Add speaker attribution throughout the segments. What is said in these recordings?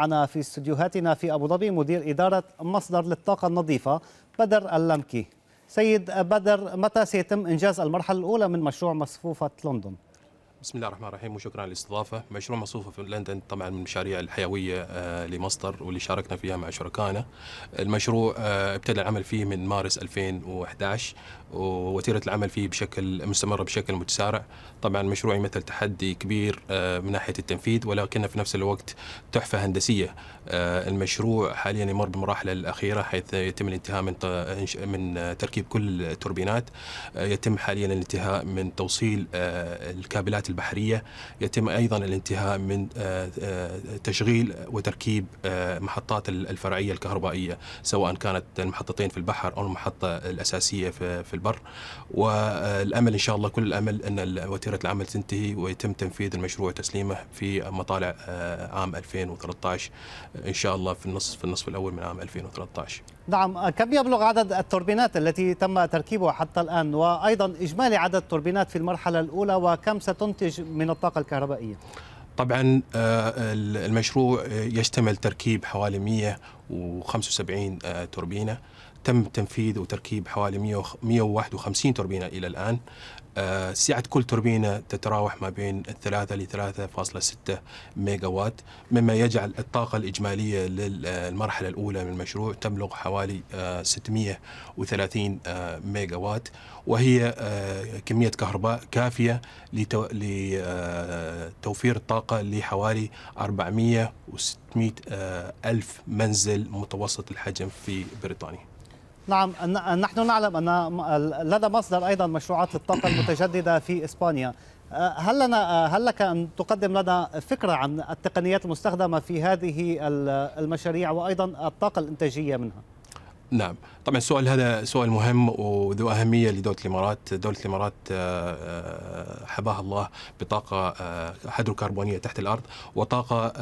Speaker 1: معنا في استديوهاتنا في أبو ظبي مدير إدارة مصدر للطاقة النظيفة بدر اللمكي سيد بدر متى سيتم إنجاز المرحلة الأولى من مشروع مصفوفة لندن؟
Speaker 2: بسم الله الرحمن الرحيم وشكرا على الاستضافة مشروع مصفوفة في لندن طبعا من المشاريع الحيوية آه، لمصدر واللي شاركنا فيها مع شركائنا المشروع آه، ابتدى العمل فيه من مارس 2011 ووتيرة العمل فيه بشكل مستمر بشكل متسارع طبعا المشروع يمثل تحدي كبير آه، من ناحية التنفيذ ولكنه في نفس الوقت تحفة هندسية المشروع حاليا يمر بمراحله الأخيرة حيث يتم الانتهاء من من تركيب كل التوربينات يتم حاليا الانتهاء من توصيل الكابلات البحرية يتم أيضا الانتهاء من آه، آه، تشغيل وتركيب آه، محطات الفرعية الكهربائية سواء كانت المحطتين في البحر أو المحطة الأساسية في البر والأمل إن شاء الله كل الأمل أن وتيرة العمل تنتهي ويتم تنفيذ المشروع تسليمه في مطالع عام 2013 إن شاء الله في النصف في النصف الأول من عام 2013
Speaker 1: نعم كم يبلغ عدد التوربينات التي تم تركيبها حتى الآن وأيضا إجمالي عدد التوربينات في المرحلة الأولى وكم ستنتج من الطاقة الكهربائية
Speaker 2: طبعا آه، المشروع آه، يشتمل تركيب حوالي 175 آه، توربينة تم تنفيذ وتركيب حوالي 151 توربينة إلى الآن آه، سعة كل توربينة تتراوح ما بين 3 ل 3.6 ميجا وات مما يجعل الطاقة الإجمالية للمرحلة الأولى من المشروع تبلغ حوالي 630 ميجا وات وهي آه، كمية كهرباء كافية لتوفير آه، الطاقة لحوالي 400 و 600 ألف منزل متوسط الحجم في بريطانيا
Speaker 1: نعم نحن نعلم أن لدى مصدر أيضا مشروعات الطاقة المتجددة في إسبانيا أه، هل لنا أه، هل لك ان تقدم لنا فكره عن التقنيات المستخدمه في هذه المشاريع وايضا الطاقه الانتاجيه منها؟
Speaker 2: نعم طبعا السؤال هذا سؤال مهم وذو أهمية لدولة الإمارات دولة الإمارات آه، آه، حباها الله بطاقة هيدروكربونية آه، تحت الأرض وطاقة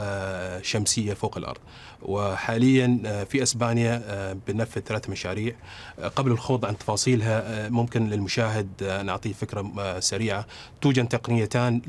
Speaker 2: شمسية فوق الأرض وحاليا في أسبانيا بننفذ ثلاث مشاريع قبل الخوض عن تفاصيلها ممكن للمشاهد نعطيه فكرة سريعة توجد تقنيتان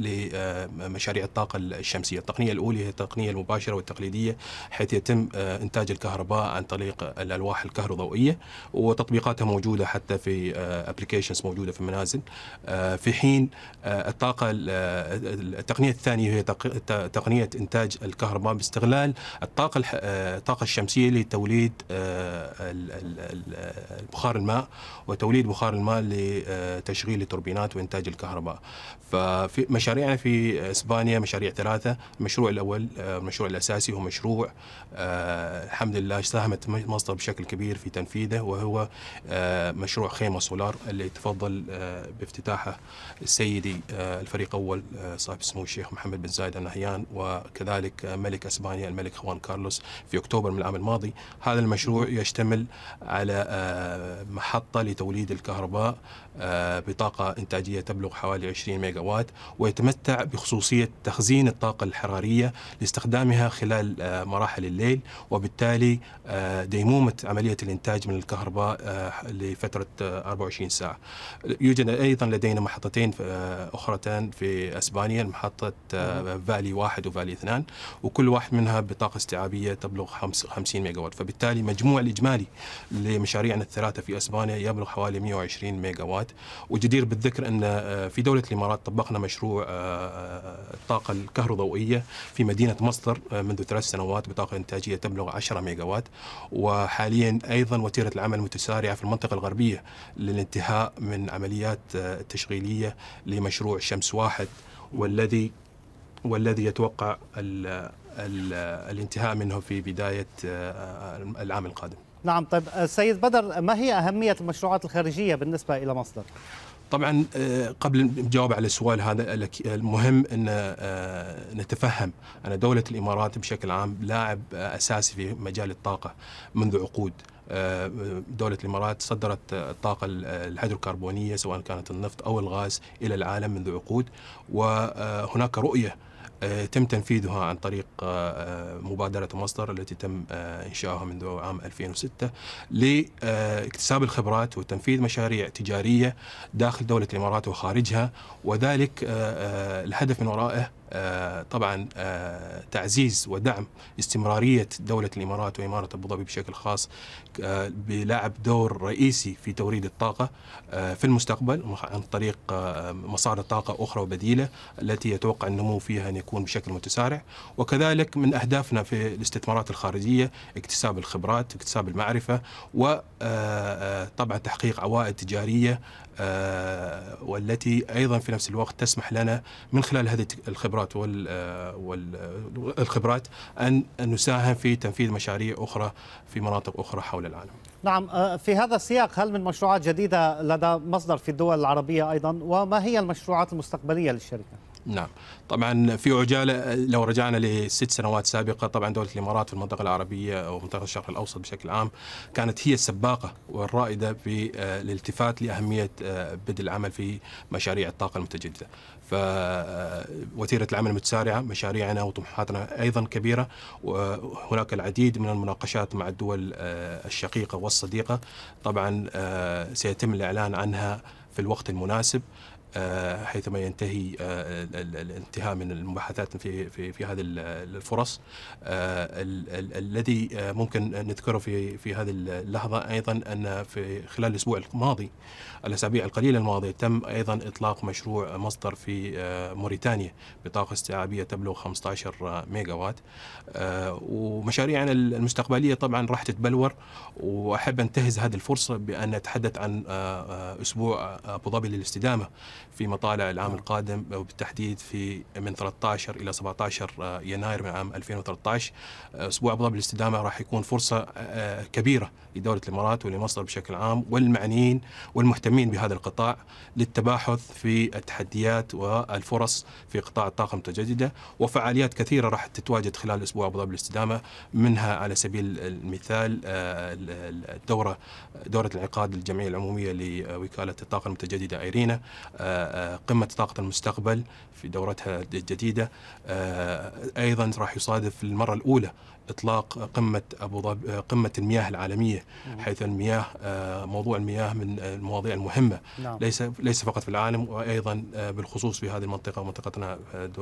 Speaker 2: لمشاريع الطاقة الشمسية التقنية الأولى هي التقنية المباشرة والتقليدية حيث يتم إنتاج الكهرباء عن طريق الألواح الكهرباء غير ضوئيه وتطبيقاتها موجوده حتى في ابلكيشنز آه، موجوده في المنازل آه، في حين آه، الطاقه التقنيه الثانيه هي تقنيه انتاج الكهرباء باستغلال الطاقه الطاقه الشمسيه لتوليد بخار الماء وتوليد بخار الماء لتشغيل التوربينات وانتاج الكهرباء ففي مشاريعنا في اسبانيا مشاريع ثلاثه المشروع الاول المشروع الاساسي هو مشروع الحمد لله ساهمت مصر بشكل كبير الكثير في تنفيذه وهو آه، مشروع خيمة سولار اللي تفضل آه، بافتتاحه السيدي آه، الفريق أول صاحب السمو الشيخ محمد بن زايد النهيان وكذلك ملك أسبانيا الملك خوان كارلوس في أكتوبر من العام الماضي هذا المشروع يشتمل على محطة لتوليد الكهرباء آه، بطاقة إنتاجية تبلغ حوالي 20 ميجا وات ويتمتع بخصوصية تخزين الطاقة الحرارية لاستخدامها خلال آه، مراحل الليل وبالتالي آه، ديمومة عملية الإنتاج من الكهرباء لفترة 24 ساعة يوجد أيضا لدينا محطتين أخرتان في أسبانيا محطة فالي واحد وفالي اثنان وكل واحد منها بطاقة استيعابية تبلغ 50 ميجا وات فبالتالي مجموع الإجمالي لمشاريعنا الثلاثة في أسبانيا يبلغ حوالي 120 ميجا وات الامارات وجدير بالذكر ان آه، في دوله الامارات طبقنا مشروع آه، آه، الطاقه الكهروضوئيه في مدينه مصدر منذ ثلاث سنوات بطاقه انتاجيه تبلغ 10 ميجاوات وحاليا ايضا وتيره العمل متسارعه في المنطقه الغربيه للانتهاء من عمليات التشغيليه لمشروع شمس واحد والذي والذي يتوقع الـ الـ الانتهاء منه في بدايه العام القادم
Speaker 1: نعم طيب آه، سيد بدر ما هي أهمية المشروعات الخارجية بالنسبة إلى مصدر؟
Speaker 2: طبعا آه، قبل الجواب على السؤال هذا المهم ان آه، نتفهم ان دوله الامارات بشكل عام لاعب اساسي في مجال الطاقه منذ عقود دولة الإمارات صدرت الطاقة الهيدروكربونية سواء كانت النفط أو الغاز إلى العالم منذ عقود وهناك رؤية آه، تم تنفيذها عن طريق آه، آه، مبادرة مصدر التي تم إنشاؤها منذ عام 2006 لاكتساب الخبرات وتنفيذ مشاريع تجارية داخل دولة الإمارات وخارجها وذلك الهدف من ورائه آه، طبعا آه، تعزيز ودعم استمرارية دولة الإمارات وإمارة أبو ظبي بشكل خاص آه، بلعب دور رئيسي في توريد الطاقة في المستقبل عن طريق مصادر طاقة أخرى وبديلة التي يتوقع النمو فيها أن يكون بشكل متسارع وكذلك من أهدافنا في الاستثمارات الخارجية اكتساب الخبرات اكتساب المعرفة وطبعا تحقيق عوائد تجارية آه، والتي ايضا في نفس الوقت تسمح لنا من خلال هذه الخبرات والخبرات آه، آه، ان نساهم في تنفيذ مشاريع اخرى في مناطق اخرى حول العالم.
Speaker 1: نعم في هذا السياق هل من مشروعات جديده لدى مصدر في الدول العربيه ايضا وما هي المشروعات المستقبليه للشركه؟
Speaker 2: نعم طبعا في عجاله لو رجعنا لست سنوات سابقه طبعا دوله الامارات في المنطقه العربيه او منطقه الشرق الاوسط بشكل عام كانت هي السباقه والرائده في آه، الالتفات لاهميه آه، بدء العمل في مشاريع الطاقه المتجدده فوتيره آه، العمل المتسارعه مشاريعنا وطموحاتنا ايضا كبيره وهناك العديد من المناقشات مع الدول الشقيقه والصديقه طبعا سيتم الاعلان عنها في الوقت المناسب آه، حيثما ينتهي آه، الانتهاء من المباحثات في في في هذه الفرص آه، الذي ممكن نذكره في في هذه اللحظه ايضا ان في خلال الاسبوع الماضي الاسابيع القليله الماضيه تم ايضا اطلاق مشروع مصدر في موريتانيا بطاقه استيعابيه تبلغ 15 ميجا وات ومشاريعنا المستقبليه طبعا راح تتبلور واحب انتهز هذه الفرصه بان اتحدث عن اسبوع ابو ظبي للاستدامه في مطالع العام نعم. القادم وبالتحديد في من 13 الى 17 آه، يناير من عام 2013 آه، اسبوع ابو ظبي للاستدامه راح يكون فرصه آه، كبيره لدوله الامارات ولمصر بشكل عام والمعنيين والمهتمين بهذا القطاع للتباحث في التحديات والفرص في قطاع الطاقه المتجدده وفعاليات كثيره راح تتواجد خلال اسبوع ابو ظبي للاستدامه منها على سبيل المثال الدوره دوره العقاد الجمعيه العموميه لوكاله الطاقه المتجدده ايرينا قمة طاقة المستقبل في دورتها الجديدة آه، أيضا راح يصادف للمرة الأولى إطلاق قمة أبو قمة المياه العالمية حيث المياه آه، موضوع المياه من المواضيع المهمة نعم. ليس ليس فقط في العالم وأيضا آه، بالخصوص في هذه المنطقة ومنطقتنا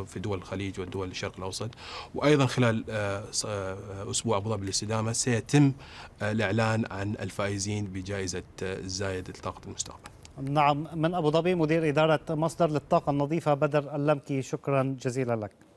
Speaker 2: في دول الخليج والدول الشرق الأوسط وأيضا خلال أسبوع أبو ظبي للاستدامة سيتم الإعلان عن الفائزين بجائزة زايد لطاقة المستقبل
Speaker 1: نعم من أبو ظبي مدير إدارة مصدر للطاقة النظيفة بدر اللمكي شكرا جزيلا لك